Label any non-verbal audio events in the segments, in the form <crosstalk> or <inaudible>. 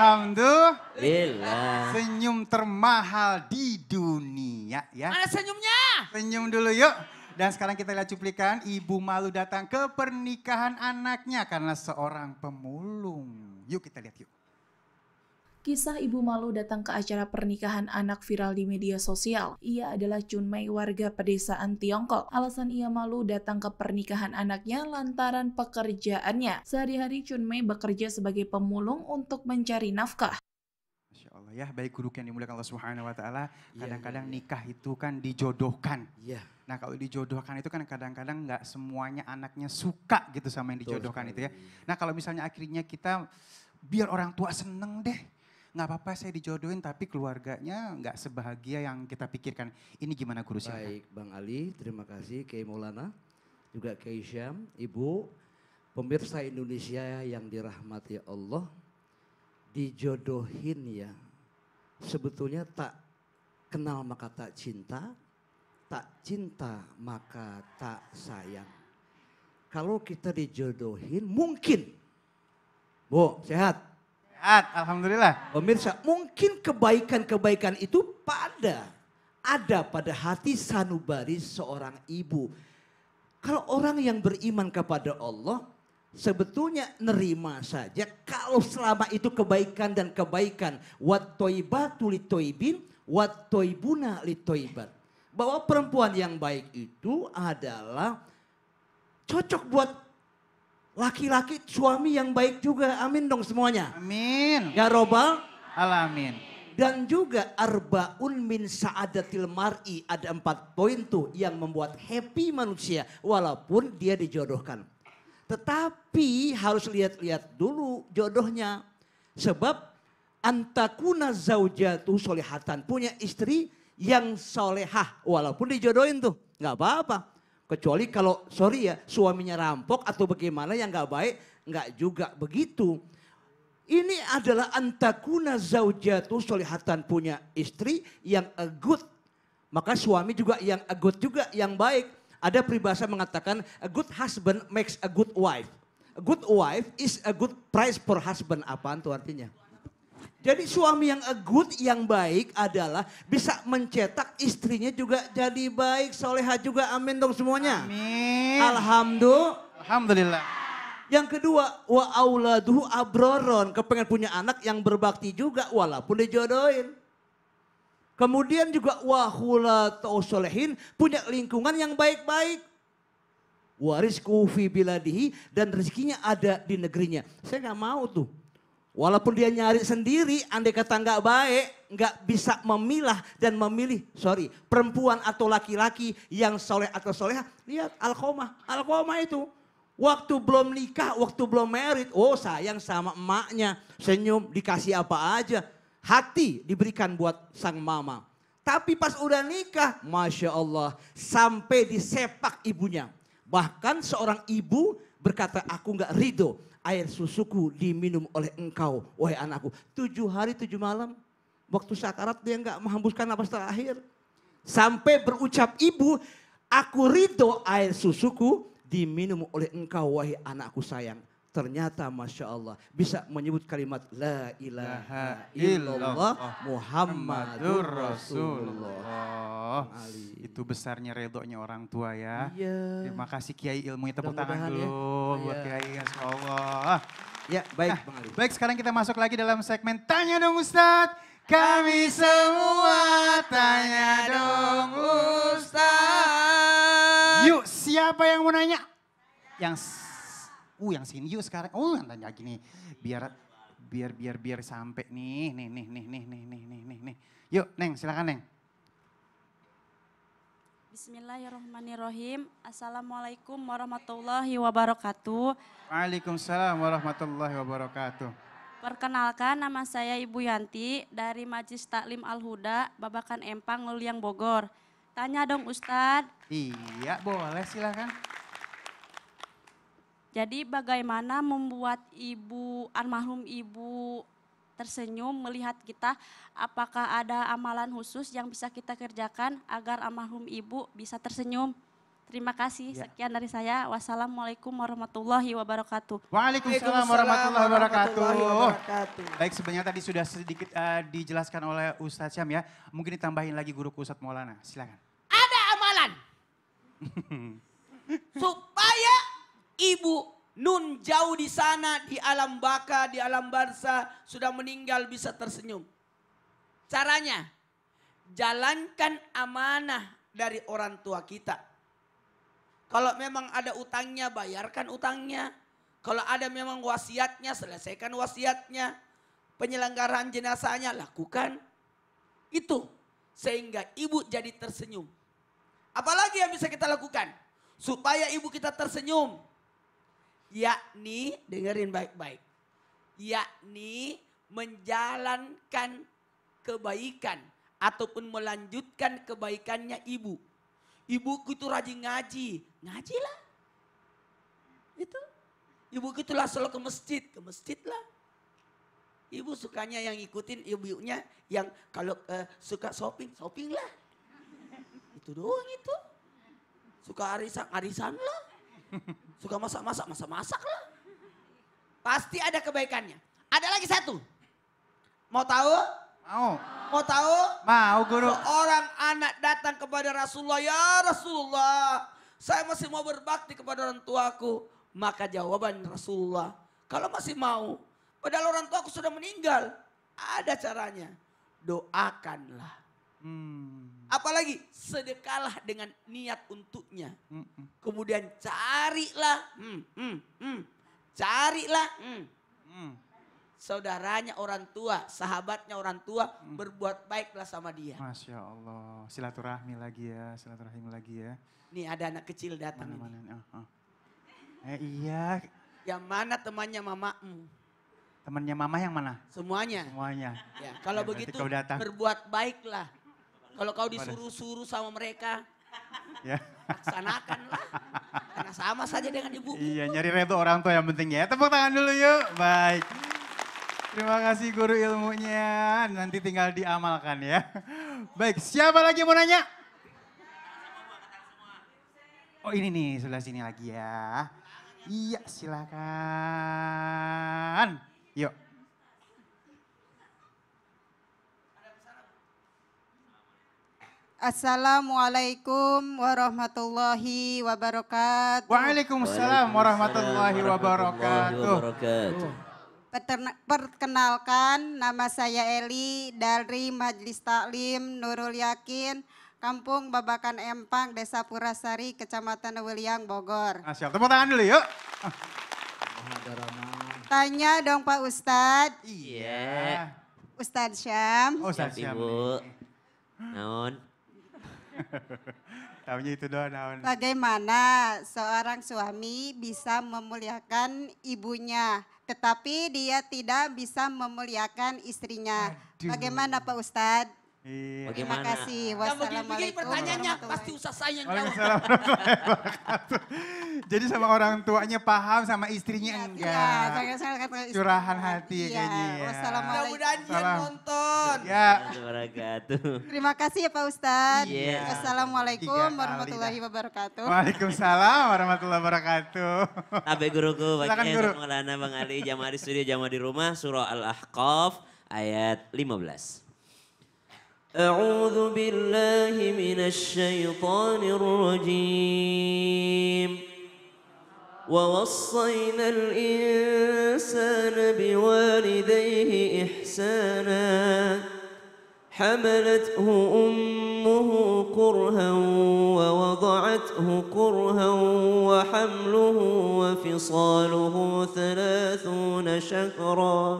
Alhamdulillah. Senyum termahal di dunia ya. Mana senyumnya? Senyum dulu yuk. Dan sekarang kita lihat cuplikan ibu malu datang ke pernikahan anaknya karena seorang pemulung. Yuk kita lihat yuk. Kisah ibu malu datang ke acara pernikahan anak viral di media sosial. Ia adalah Chun Mei warga pedesaan Tiongkok. Alasan ia malu datang ke pernikahan anaknya lantaran pekerjaannya. Sehari-hari Chun Mei bekerja sebagai pemulung untuk mencari nafkah. Masya Allah ya, baik guru yang dimuliakan Allah Subhanahu wa taala, iya. kadang-kadang nikah itu kan dijodohkan. Iya. Nah kalau dijodohkan itu kan kadang-kadang nggak -kadang semuanya anaknya suka gitu sama yang dijodohkan itu ya. Nah kalau misalnya akhirnya kita biar orang tua seneng deh, nggak apa-apa saya dijodohin tapi keluarganya nggak sebahagia yang kita pikirkan. Ini gimana guru saya? Baik Bang Ali, terima kasih Kiai Maulana, juga Kiai Syam, Ibu, pemirsa Indonesia yang dirahmati Allah, dijodohin ya. Sebetulnya tak kenal maka tak cinta, tak cinta maka tak sayang. Kalau kita dijodohin mungkin, Bu, sehat Sehat, Alhamdulillah. Pemirsa, mungkin kebaikan-kebaikan itu pada, ada pada hati sanubari seorang ibu. Kalau orang yang beriman kepada Allah, sebetulnya nerima saja kalau selama itu kebaikan dan kebaikan. Wat toibatu li toibin, wat toibuna li toibat. Bahwa perempuan yang baik itu adalah cocok buat laki-laki suami yang baik juga. Amin dong semuanya. Amin. Ya Robbal. Alamin. Dan juga arbaun min saadatil mar'i ada empat poin tuh yang membuat happy manusia walaupun dia dijodohkan. Tetapi harus lihat-lihat dulu jodohnya. Sebab antakuna zaujatu solehatan punya istri yang solehah walaupun dijodohin tuh nggak apa-apa Kecuali kalau, sorry ya, suaminya rampok atau bagaimana yang nggak baik, nggak juga begitu. Ini adalah antakuna zaujatu solihatan punya istri yang a good. Maka suami juga yang a good juga, yang baik. Ada peribahasa mengatakan a good husband makes a good wife. A good wife is a good price for husband. Apaan tuh artinya? Jadi suami yang a good, yang baik adalah bisa mencetak istrinya juga jadi baik, soleha juga. Amin dong semuanya. Amin. Alhamdulillah. Alhamdulillah. Yang kedua, wa auladuhu abroron. Kepengen punya anak yang berbakti juga walaupun dijodohin. Kemudian juga wahula tausolehin punya lingkungan yang baik-baik. Warisku fi biladihi dan rezekinya ada di negerinya. Saya nggak mau tuh Walaupun dia nyari sendiri, andai kata nggak baik, nggak bisa memilah dan memilih, sorry, perempuan atau laki-laki yang soleh atau soleha, lihat alkoma, alkoma itu waktu belum nikah, waktu belum merit, oh sayang sama emaknya, senyum, dikasih apa aja. Hati diberikan buat sang mama. Tapi pas udah nikah, Masya Allah, sampai disepak ibunya. Bahkan seorang ibu berkata, aku gak ridho air susuku diminum oleh engkau, wahai anakku. Tujuh hari, tujuh malam. Waktu sakarat dia gak menghembuskan napas terakhir. Sampai berucap ibu, aku ridho air susuku diminum oleh engkau, wahai anakku sayang ternyata masya Allah bisa menyebut kalimat la ilaha illallah Muhammadur Rasulullah. Oh, Itu besarnya redonya orang tua ya. Iya. Terima kasih Kiai ilmunya tepuk tangan ya. dulu ya. buat Kiai Allah. Ya baik nah, Baik sekarang kita masuk lagi dalam segmen tanya dong Ustadz. Kami semua tanya dong Ustadz. Yuk siapa yang mau nanya? Yang uh yang sini yuk sekarang. Oh lagi gini biar biar biar biar sampai nih nih nih nih nih nih nih nih nih. Yuk Neng silakan Neng. Bismillahirrahmanirrahim. Assalamualaikum warahmatullahi wabarakatuh. Waalaikumsalam warahmatullahi wabarakatuh. Perkenalkan nama saya Ibu Yanti dari Majlis Taklim Al-Huda, Babakan Empang, Luliang Bogor. Tanya dong Ustadz. Iya boleh silakan. Jadi bagaimana membuat ibu almarhum ibu tersenyum melihat kita apakah ada amalan khusus yang bisa kita kerjakan agar almarhum ibu bisa tersenyum. Terima kasih. Ya. Sekian dari saya. Wassalamualaikum warahmatullahi wabarakatuh. Waalaikumsalam warahmatullahi wabarakatuh. Baik, sebenarnya tadi sudah sedikit uh, dijelaskan oleh Ustadz Syam ya. Mungkin ditambahin lagi guru Ustadz Maulana. Silakan. Ada amalan. <laughs> supaya ibu Nun jauh di sana, di alam baka, di alam barsa, sudah meninggal bisa tersenyum. Caranya, jalankan amanah dari orang tua kita. Kalau memang ada utangnya, bayarkan utangnya. Kalau ada memang wasiatnya, selesaikan wasiatnya. Penyelenggaraan jenazahnya, lakukan. Itu, sehingga ibu jadi tersenyum. Apalagi yang bisa kita lakukan? Supaya ibu kita tersenyum yakni dengerin baik-baik. Yakni menjalankan kebaikan ataupun melanjutkan kebaikannya ibu. ibu itu rajin ngaji, ngajilah. Itu. Ibuku itulah selalu ke masjid, ke masjid lah. Ibu sukanya yang ikutin ibunya yang kalau uh, suka shopping, shopping lah. Itu doang itu. Suka arisan, arisan lah. <laughs> Suka masak-masak, masak-masak lah. Pasti ada kebaikannya. Ada lagi satu. Mau tahu? Mau. Mau tahu? Mau guru. Orang anak datang kepada Rasulullah, ya Rasulullah. Saya masih mau berbakti kepada orang tuaku. Maka jawaban Rasulullah, kalau masih mau, padahal orang tuaku sudah meninggal, ada caranya. Doakanlah. Hmm. Apalagi sedekalah dengan niat untuknya. Mm -mm. Kemudian carilah, mm, mm, mm, carilah mm, mm. saudaranya orang tua, sahabatnya orang tua, mm. berbuat baiklah sama dia. Masya Allah, silaturahmi lagi ya, silaturahmi lagi ya. Nih ada anak kecil datang mana, ini. Mana, oh, oh. Uh, uh. Eh iya. Yang mana temannya mamamu? Temannya mama yang mana? Semuanya. Semuanya. Ya, kalau ya, begitu berbuat baiklah kalau kau disuruh-suruh sama mereka, <laughs> ya. laksanakanlah. Karena sama saja dengan ibu. Iya, nyari redo orang tua yang penting ya. Tepuk tangan dulu yuk. Baik. Terima kasih guru ilmunya. Nanti tinggal diamalkan ya. Baik, siapa lagi mau nanya? Oh ini nih, sebelah sini lagi ya. Iya, silakan. Yuk. Assalamualaikum warahmatullahi wabarakatuh. Waalaikumsalam warahmatullahi wabarakatuh. perkenalkan nama saya Eli dari Majlis Taklim Nurul Yakin Kampung Babakan Empang Desa Purasari Kecamatan Wiliang Bogor. Asyik, ah, tepuk tangan dulu yuk. Tanya dong Pak Ustadz. Iya. Ustadz Syam. Oh, Ustadz Syam. Ibu. Naon? <laughs> Bagaimana seorang suami bisa memuliakan ibunya, tetapi dia tidak bisa memuliakan istrinya? Bagaimana Pak Ustadz? Iya. Terima kasih. Wassalamualaikum. pertanyaannya pasti usah saya Jadi sama orang tuanya paham, sama istrinya iya, enggak. Iya, saya, saya kata Curahan hati iya. kayaknya ya. Wassalamualaikum. Mudah-mudahan Waalaikumsalam ya. wabarakatuh. Terima kasih ya Pak Ustadz. Yeah. Assalamualaikum warahmatullahi wabarakatuh. Waalaikumsalam warahmatullahi wabarakatuh. Tapi guruku, Pak guru. Maulana Bang Ali, jamah di studio, jamah di rumah, surah Al-Ahqaf ayat 15. أعوذ بالله من الشيطان الرجيم ووصينا الإنسان بوالديه إحسانا حملته أمه كرها ووضعته كرها وحمله وفصاله ثلاثون شهرا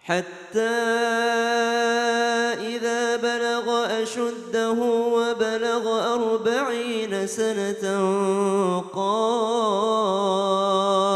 حتى إذا بلغ أشده وبلغ أربعين سنة قال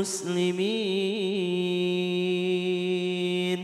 muslimin.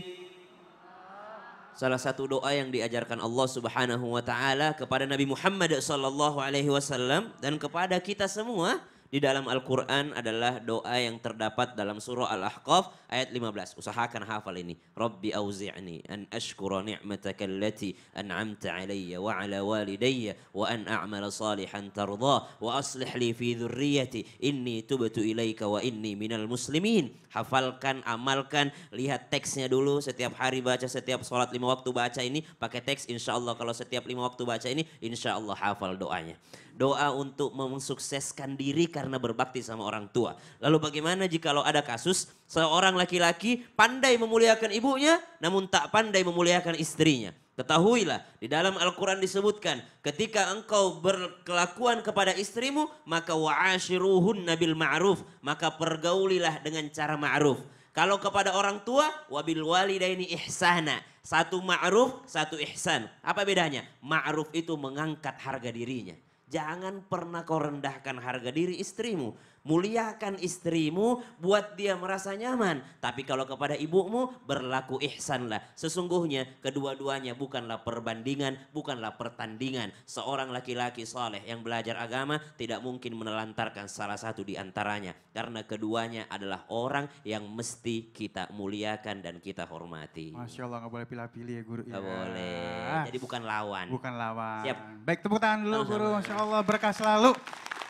Salah satu doa yang diajarkan Allah Subhanahu wa taala kepada Nabi Muhammad sallallahu alaihi wasallam dan kepada kita semua di dalam Al-Quran adalah doa yang terdapat dalam surah Al-Ahqaf ayat 15. Usahakan hafal ini. Rabbi auzi'ni an ashkura ni'mataka allati an'amta alayya wa ala walidayya wa an a'mala salihan tardha wa aslih li fi dhurriyati inni tubtu ilaika wa inni minal muslimin. Hafalkan, amalkan, lihat teksnya dulu setiap hari baca, setiap sholat lima waktu baca ini pakai teks insya Allah kalau setiap lima waktu baca ini insya Allah hafal doanya doa untuk mensukseskan diri karena berbakti sama orang tua. Lalu bagaimana jika ada kasus seorang laki-laki pandai memuliakan ibunya namun tak pandai memuliakan istrinya? Ketahuilah, di dalam Al-Quran disebutkan, ketika engkau berkelakuan kepada istrimu, maka wa'ashiruhun nabil ma'ruf, maka pergaulilah dengan cara ma'ruf. Kalau kepada orang tua, wabil walidaini ihsana. Satu ma'ruf, satu ihsan. Apa bedanya? Ma'ruf itu mengangkat harga dirinya. Jangan pernah kau rendahkan harga diri istrimu. Muliakan istrimu, buat dia merasa nyaman. Tapi kalau kepada ibumu, berlaku ihsanlah. Sesungguhnya kedua-duanya bukanlah perbandingan, bukanlah pertandingan. Seorang laki-laki soleh yang belajar agama tidak mungkin menelantarkan salah satu di antaranya. Karena keduanya adalah orang yang mesti kita muliakan dan kita hormati. Masya Allah, gak boleh pilih-pilih ya guru. Ya. Nggak ya. boleh. Jadi bukan lawan. Bukan lawan. Siap. Baik, tepuk tangan dulu sama guru. Masya Allah, berkah selalu.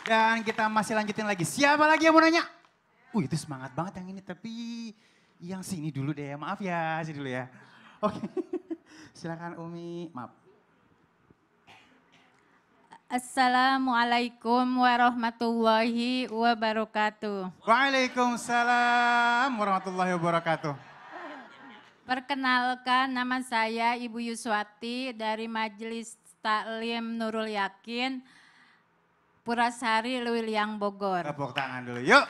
Dan kita masih lanjutin lagi. Siapa lagi yang mau nanya? Uh itu semangat banget yang ini tapi yang sini dulu deh. Maaf ya, sini dulu ya. Oke. Okay. <laughs> Silakan Umi. Maaf. Assalamualaikum warahmatullahi wabarakatuh. Waalaikumsalam warahmatullahi wabarakatuh. Perkenalkan nama saya Ibu Yuswati dari Majelis Taklim Nurul Yakin. Purasari Luwiliang Bogor. Tepuk tangan dulu yuk.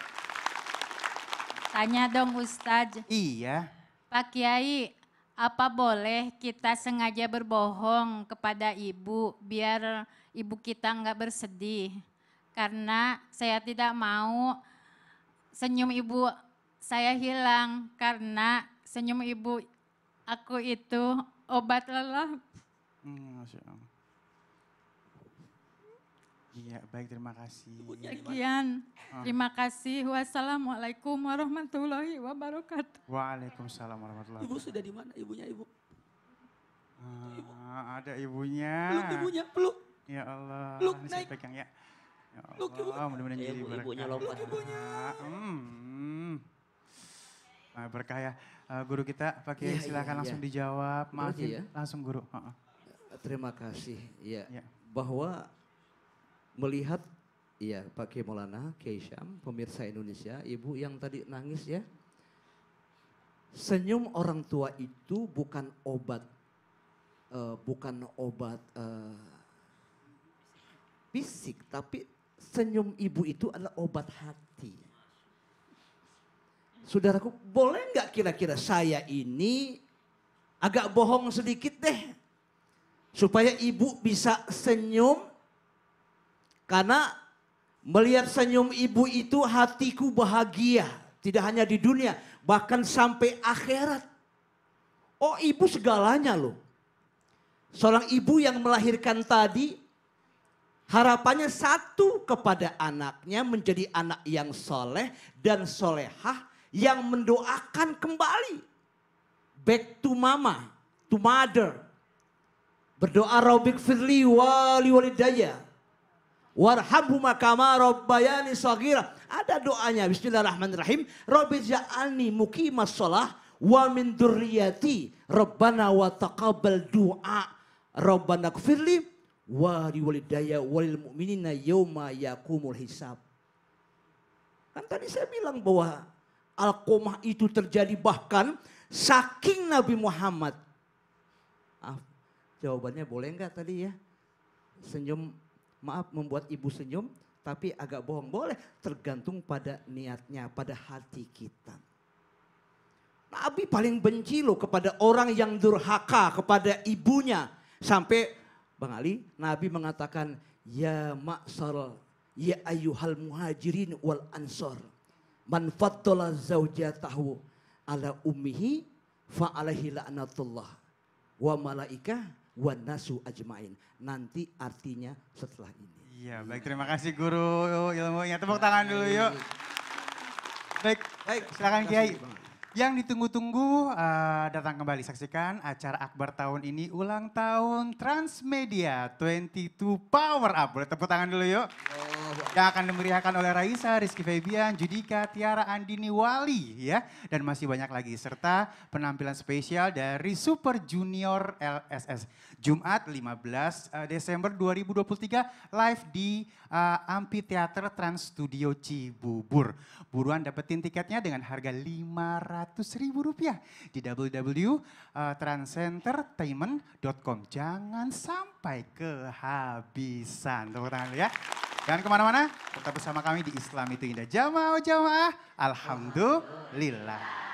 Tanya dong Ustaz. Iya. Pak Kiai, apa boleh kita sengaja berbohong kepada ibu biar ibu kita nggak bersedih? Karena saya tidak mau senyum ibu saya hilang karena senyum ibu aku itu obat lelah. Hmm, Iya, baik terima kasih. Sekian. Oh. Ah. Terima kasih. Wassalamualaikum warahmatullahi wabarakatuh. Waalaikumsalam warahmatullahi wabarakatuh. Ibu sudah di mana? Ibunya ibu. Ah, ada ibunya. Peluk ibunya, peluk. Ya Allah. Peluk Saya naik. pegang ya. Ya Allah, peluk ibu. mudah-mudahan ya, jadi ibu, Ibunya lompat. Peluk ibunya. Hmm. Nah, berkah ya. Uh, guru kita, Pak Kiai ya, silakan ya, langsung ya. dijawab. Maafin, ya. langsung guru. Uh -uh. Terima kasih. Ya. ya. Bahwa melihat ya Pak Kiai Maulana, pemirsa Indonesia, ibu yang tadi nangis ya. Senyum orang tua itu bukan obat, uh, bukan obat uh, fisik, tapi senyum ibu itu adalah obat hati. Saudaraku, boleh nggak kira-kira saya ini agak bohong sedikit deh, supaya ibu bisa senyum karena melihat senyum ibu itu hatiku bahagia. Tidak hanya di dunia, bahkan sampai akhirat. Oh ibu segalanya loh. Seorang ibu yang melahirkan tadi harapannya satu kepada anaknya menjadi anak yang soleh dan solehah yang mendoakan kembali. Back to mama, to mother. Berdoa Robik Firli wali walidaya warhamhu makama rabbayani saghira. Ada doanya bismillahirrahmanirrahim, rabbi ja'alni muqimas shalah wa min dzurriyyati rabbana wa taqabbal du'a. Rabbana kufirli wa liwalidayya walil mu'minina yawma yakumul hisab. Kan tadi saya bilang bahwa Alkomah itu terjadi bahkan saking Nabi Muhammad. Ah, jawabannya boleh nggak tadi ya? Senyum maaf membuat ibu senyum, tapi agak bohong boleh tergantung pada niatnya, pada hati kita. Nabi paling benci loh kepada orang yang durhaka kepada ibunya. Sampai Bang Ali, Nabi mengatakan, Ya maksar, ya ayuhal muhajirin wal ansor. Man fattola zawjatahu ala ummihi fa'alaihi anatullah Wa malaikah wan ajmain. Nanti artinya setelah ini. Iya, baik terima kasih guru ilmunya. Tepuk tangan dulu yuk. Baik, baik silakan Kiai. Yang ditunggu-tunggu uh, datang kembali saksikan acara Akbar tahun ini ulang tahun Transmedia 22 Power Up. Boleh tepuk tangan dulu yuk. Oh yang akan dimeriahkan oleh Raisa, Rizky Febian, Judika, Tiara Andini Wali ya dan masih banyak lagi serta penampilan spesial dari Super Junior LSS Jumat 15 eh, Desember 2023 live di uh, Amphitheater Trans Studio Cibubur. Buruan dapetin tiketnya dengan harga Rp500.000 di www.transcentertainment.com. Jangan sampai kehabisan, Tepuk tangan ya. Jangan kemana-mana, tetap bersama kami di Islam itu indah. Jamaah, jamaah, Alhamdulillah.